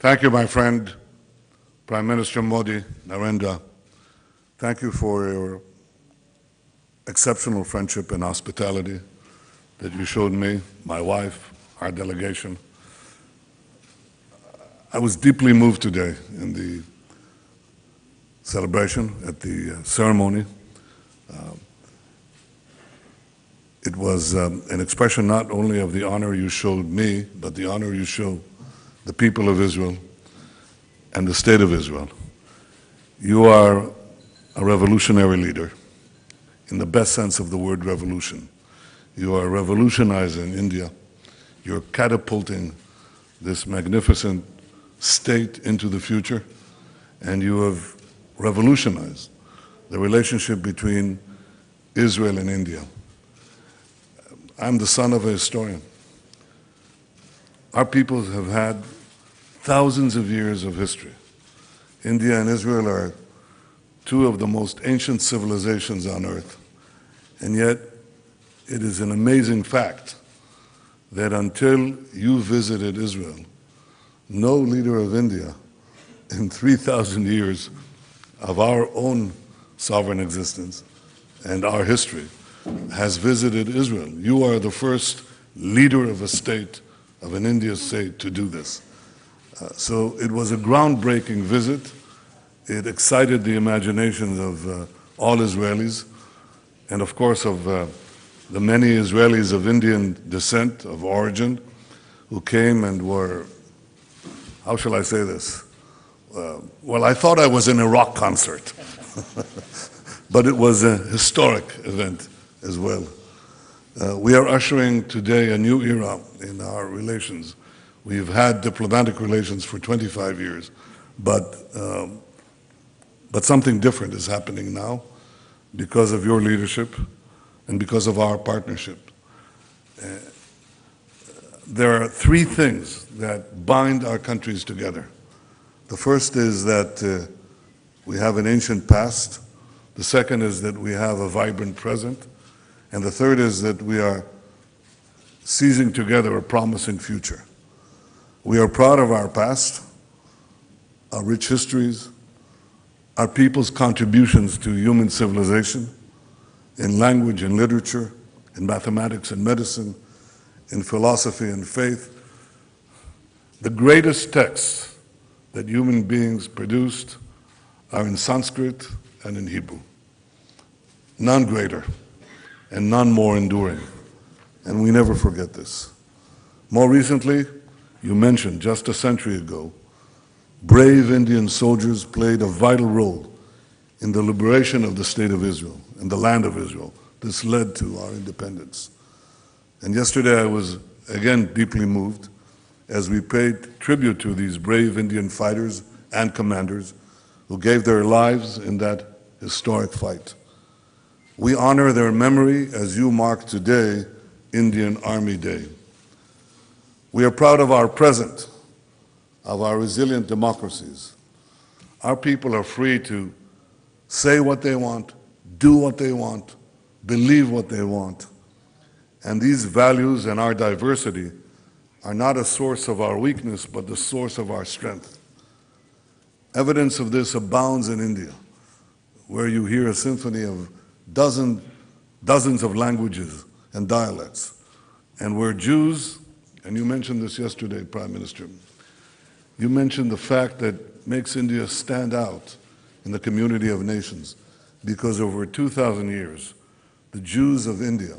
Thank you, my friend, Prime Minister Modi, Narendra. Thank you for your exceptional friendship and hospitality that you showed me, my wife, our delegation. I was deeply moved today in the celebration, at the uh, ceremony. Uh, it was um, an expression not only of the honor you showed me, but the honor you showed the people of Israel, and the state of Israel. You are a revolutionary leader in the best sense of the word revolution. You are revolutionizing India. You're catapulting this magnificent state into the future, and you have revolutionized the relationship between Israel and India. I'm the son of a historian. Our peoples have had thousands of years of history. India and Israel are two of the most ancient civilizations on earth. And yet, it is an amazing fact that until you visited Israel, no leader of India in 3,000 years of our own sovereign existence and our history has visited Israel. You are the first leader of a state of an Indian state to do this. Uh, so it was a groundbreaking visit. It excited the imaginations of uh, all Israelis, and of course of uh, the many Israelis of Indian descent, of origin, who came and were, how shall I say this? Uh, well, I thought I was in a rock concert, but it was a historic event as well. Uh, we are ushering today a new era in our relations. We've had diplomatic relations for 25 years, but, um, but something different is happening now because of your leadership and because of our partnership. Uh, there are three things that bind our countries together. The first is that uh, we have an ancient past. The second is that we have a vibrant present. And the third is that we are seizing together a promising future. We are proud of our past, our rich histories, our people's contributions to human civilization in language and literature, in mathematics and medicine, in philosophy and faith. The greatest texts that human beings produced are in Sanskrit and in Hebrew. None greater and none more enduring. And we never forget this. More recently, you mentioned just a century ago, brave Indian soldiers played a vital role in the liberation of the state of Israel and the land of Israel. This led to our independence. And yesterday I was again deeply moved as we paid tribute to these brave Indian fighters and commanders who gave their lives in that historic fight. We honor their memory as you mark today Indian Army Day. We are proud of our present, of our resilient democracies. Our people are free to say what they want, do what they want, believe what they want. And these values and our diversity are not a source of our weakness, but the source of our strength. Evidence of this abounds in India, where you hear a symphony of Dozens, dozens of languages and dialects. And we're Jews, and you mentioned this yesterday, Prime Minister. You mentioned the fact that makes India stand out in the community of nations because over 2,000 years, the Jews of India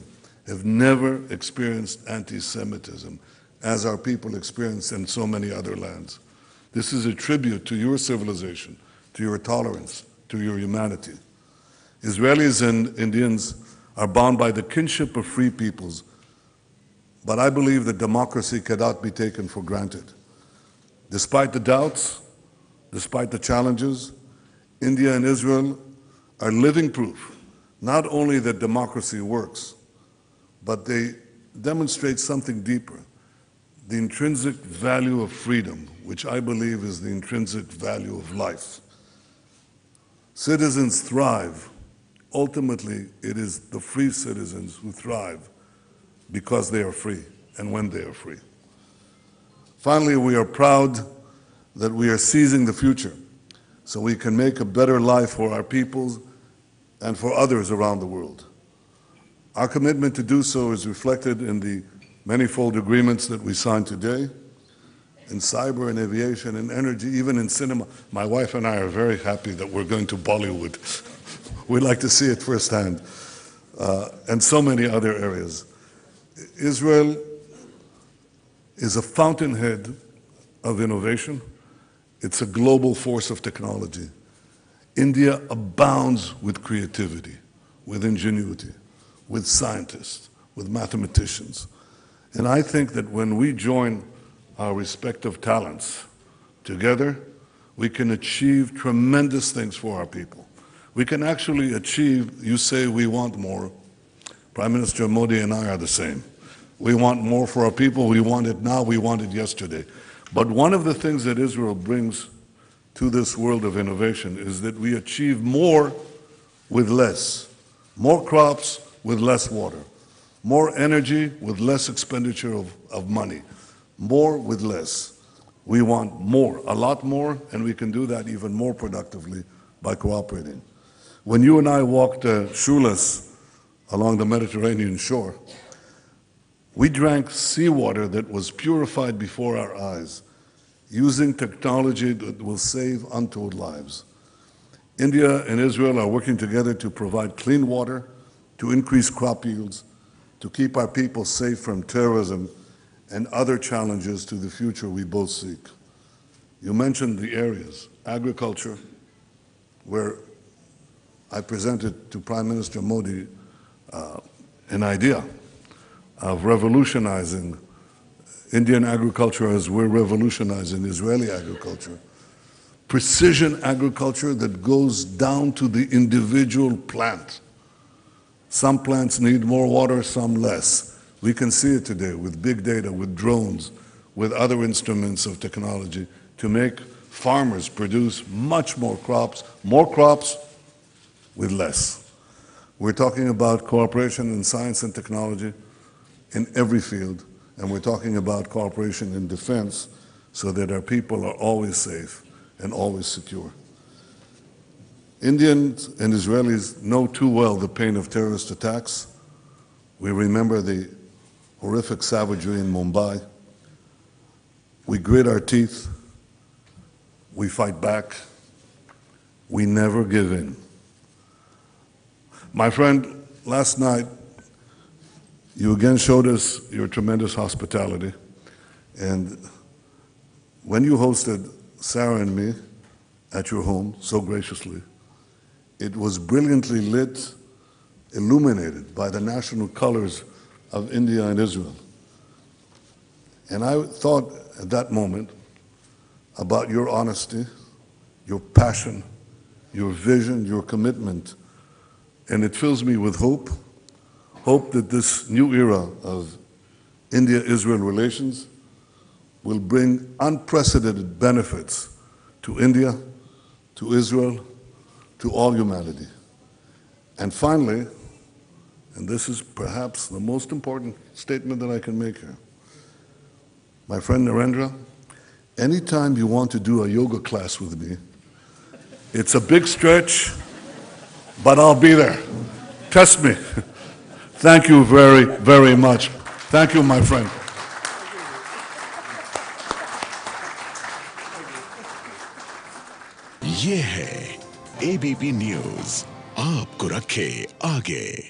have never experienced anti Semitism as our people experience in so many other lands. This is a tribute to your civilization, to your tolerance, to your humanity. Israelis and Indians are bound by the kinship of free peoples, but I believe that democracy cannot be taken for granted. Despite the doubts, despite the challenges, India and Israel are living proof not only that democracy works, but they demonstrate something deeper the intrinsic value of freedom, which I believe is the intrinsic value of life. Citizens thrive ultimately, it is the free citizens who thrive because they are free and when they are free. Finally, we are proud that we are seizing the future so we can make a better life for our peoples and for others around the world. Our commitment to do so is reflected in the manifold agreements that we signed today in cyber and aviation and energy, even in cinema. My wife and I are very happy that we're going to Bollywood. we like to see it firsthand, uh, and so many other areas. Israel is a fountainhead of innovation. It's a global force of technology. India abounds with creativity, with ingenuity, with scientists, with mathematicians. And I think that when we join our respective talents together, we can achieve tremendous things for our people we can actually achieve, you say we want more. Prime Minister Modi and I are the same. We want more for our people. We want it now. We want it yesterday. But one of the things that Israel brings to this world of innovation is that we achieve more with less. More crops with less water. More energy with less expenditure of, of money. More with less. We want more, a lot more, and we can do that even more productively by cooperating. When you and I walked uh, shoeless along the Mediterranean shore, we drank seawater that was purified before our eyes, using technology that will save untold lives. India and Israel are working together to provide clean water, to increase crop yields, to keep our people safe from terrorism and other challenges to the future we both seek. You mentioned the areas, agriculture, where I presented to Prime Minister Modi uh, an idea of revolutionizing Indian agriculture as we're revolutionizing Israeli agriculture. Precision agriculture that goes down to the individual plant. Some plants need more water, some less. We can see it today with big data, with drones, with other instruments of technology to make farmers produce much more crops, more crops with less. We're talking about cooperation in science and technology in every field, and we're talking about cooperation in defense so that our people are always safe and always secure. Indians and Israelis know too well the pain of terrorist attacks. We remember the horrific savagery in Mumbai. We grit our teeth. We fight back. We never give in. My friend, last night you again showed us your tremendous hospitality. And when you hosted Sarah and me at your home so graciously, it was brilliantly lit, illuminated by the national colors of India and Israel. And I thought at that moment about your honesty, your passion, your vision, your commitment and it fills me with hope hope that this new era of India Israel relations will bring unprecedented benefits to India, to Israel, to all humanity. And finally, and this is perhaps the most important statement that I can make here. My friend Narendra, anytime you want to do a yoga class with me, it's a big stretch but I'll be there. Trust me. Thank you very, very much. Thank you, my friend. ये है ABP news आपको रखे आगे